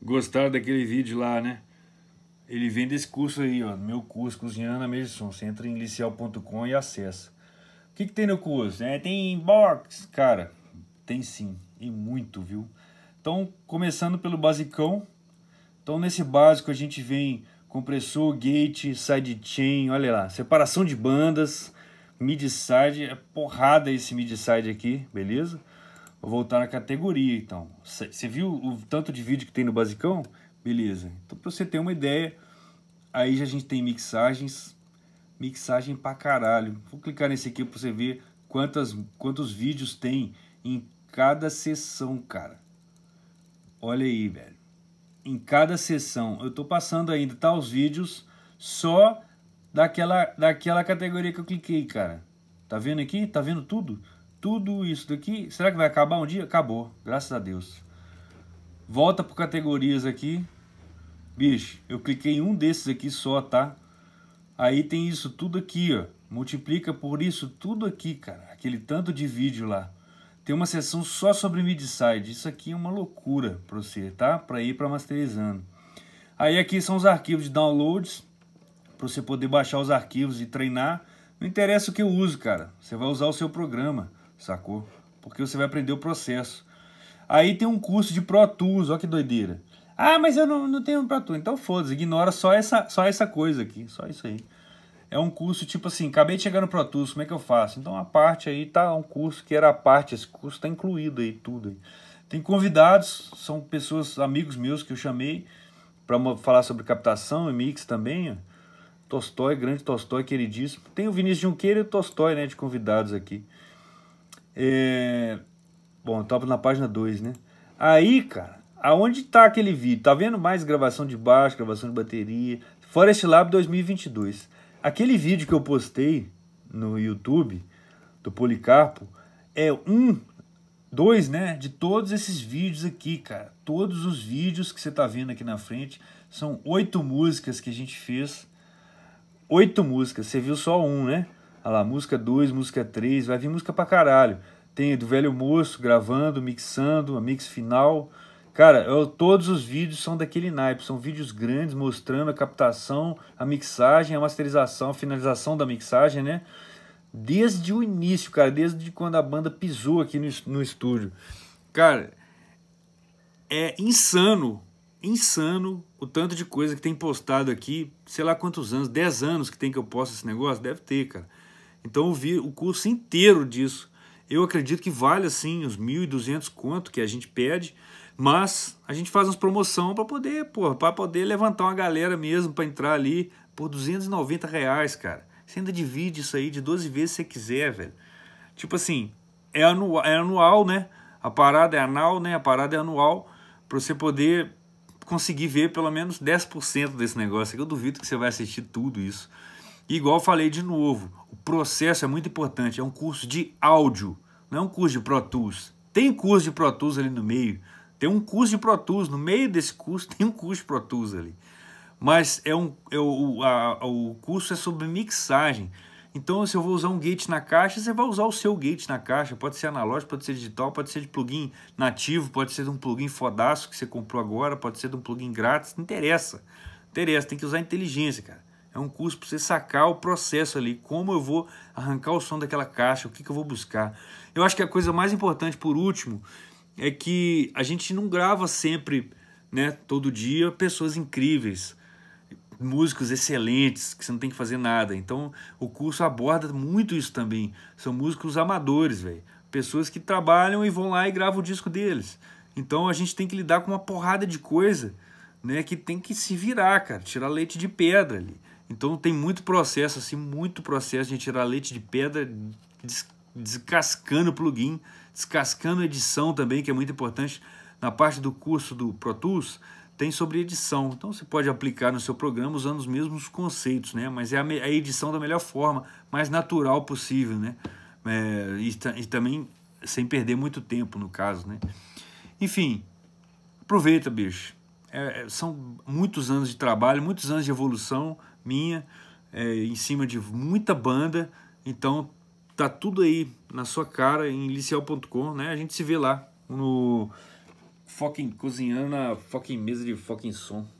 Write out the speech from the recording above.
Gostaram daquele vídeo lá, né? Ele vende esse curso aí, ó. Meu curso Cozinhando a Medicina. Você entra em liceal.com e acessa. O que, que tem no curso? É, tem inbox? Cara, tem sim. E muito, viu? Então, começando pelo basicão. Então, nesse básico, a gente vem compressor, gate, sidechain, olha lá, separação de bandas, mid side, é porrada esse mid side aqui, beleza? Vou voltar na categoria, então. Você viu o tanto de vídeo que tem no basicão? Beleza. Então, para você ter uma ideia, aí já a gente tem mixagens. Mixagem pra caralho. Vou clicar nesse aqui para você ver quantas, quantos vídeos tem em cada sessão, cara. Olha aí, velho. Em cada sessão. Eu tô passando ainda, tá? Os vídeos só daquela, daquela categoria que eu cliquei, cara. Tá vendo aqui? Tá vendo tudo? tudo isso daqui, será que vai acabar um dia? Acabou, graças a Deus. Volta para categorias aqui. Bicho, eu cliquei em um desses aqui só, tá? Aí tem isso tudo aqui, ó. Multiplica por isso tudo aqui, cara. Aquele tanto de vídeo lá. Tem uma sessão só sobre mid-side. Isso aqui é uma loucura para você, tá? Para ir para masterizando. Aí aqui são os arquivos de downloads. Para você poder baixar os arquivos e treinar. Não interessa o que eu uso, cara. Você vai usar o seu programa sacou? Porque você vai aprender o processo. Aí tem um curso de Pro Tools, olha que doideira. Ah, mas eu não, não tenho Pro Tools. Então foda-se, ignora só essa, só essa coisa aqui, só isso aí. É um curso tipo assim, acabei de chegar no Pro Tools, como é que eu faço? Então a parte aí tá um curso que era a parte, esse curso tá incluído aí, tudo aí. Tem convidados, são pessoas, amigos meus que eu chamei para falar sobre captação e mix também. Ó. grande Tolstói, queridíssimo. Tem o Vinícius Junqueira e o Tolstói, né, de convidados aqui. É... Bom, tava na página 2, né? Aí, cara, aonde tá aquele vídeo? Tá vendo mais gravação de baixo, gravação de bateria? Forest Lab 2022. Aquele vídeo que eu postei no YouTube do Policarpo é um, dois, né, de todos esses vídeos aqui, cara. Todos os vídeos que você tá vendo aqui na frente são oito músicas que a gente fez. Oito músicas, você viu só um, né? Olha lá, música 2, música 3, vai vir música pra caralho. Tem do Velho Moço gravando, mixando, a mix final. Cara, eu, todos os vídeos são daquele naipe, são vídeos grandes mostrando a captação, a mixagem, a masterização, a finalização da mixagem, né? Desde o início, cara, desde quando a banda pisou aqui no, no estúdio. Cara, é insano, insano o tanto de coisa que tem postado aqui, sei lá quantos anos, 10 anos que tem que eu posto esse negócio, deve ter, cara. Então eu vi o curso inteiro disso. Eu acredito que vale assim os 1.200 quanto que a gente pede, mas a gente faz umas promoção para poder, para poder levantar uma galera mesmo para entrar ali por 290 reais, cara. Você ainda divide isso aí de 12 vezes se você quiser, velho. Tipo assim, é anual, é anual, né? A parada é anal, né? A parada é anual para você poder conseguir ver pelo menos 10% desse negócio. Eu duvido que você vai assistir tudo isso. E igual falei de novo, o processo é muito importante, é um curso de áudio, não é um curso de Pro Tools. Tem curso de Pro Tools ali no meio, tem um curso de Pro Tools, no meio desse curso tem um curso de Pro Tools ali. Mas é um, é o, a, o curso é sobre mixagem. Então, se eu vou usar um gate na caixa, você vai usar o seu gate na caixa. Pode ser analógico, pode ser digital, pode ser de plugin nativo, pode ser de um plugin fodaço que você comprou agora, pode ser de um plugin grátis. Não interessa. Não interessa, tem que usar inteligência, cara. É um curso para você sacar o processo ali, como eu vou arrancar o som daquela caixa, o que, que eu vou buscar. Eu acho que a coisa mais importante, por último, é que a gente não grava sempre, né, todo dia, pessoas incríveis, músicos excelentes, que você não tem que fazer nada. Então, o curso aborda muito isso também. São músicos amadores, velho. Pessoas que trabalham e vão lá e gravam o disco deles. Então, a gente tem que lidar com uma porrada de coisa, né, que tem que se virar, cara, tirar leite de pedra ali. Então tem muito processo, assim, muito processo de tirar leite de pedra, descascando plugin, descascando edição também, que é muito importante. Na parte do curso do Pro Tools, tem sobre edição. Então você pode aplicar no seu programa usando os mesmos conceitos, né? Mas é a, edição da melhor forma, mais natural possível, né? É, e, e também sem perder muito tempo, no caso, né? Enfim, aproveita, bicho. É, é, são muitos anos de trabalho, muitos anos de evolução minha, é, em cima de muita banda. Então tá tudo aí na sua cara em licial.com, né? A gente se vê lá no fucking cozinhando na fucking mesa de fucking som.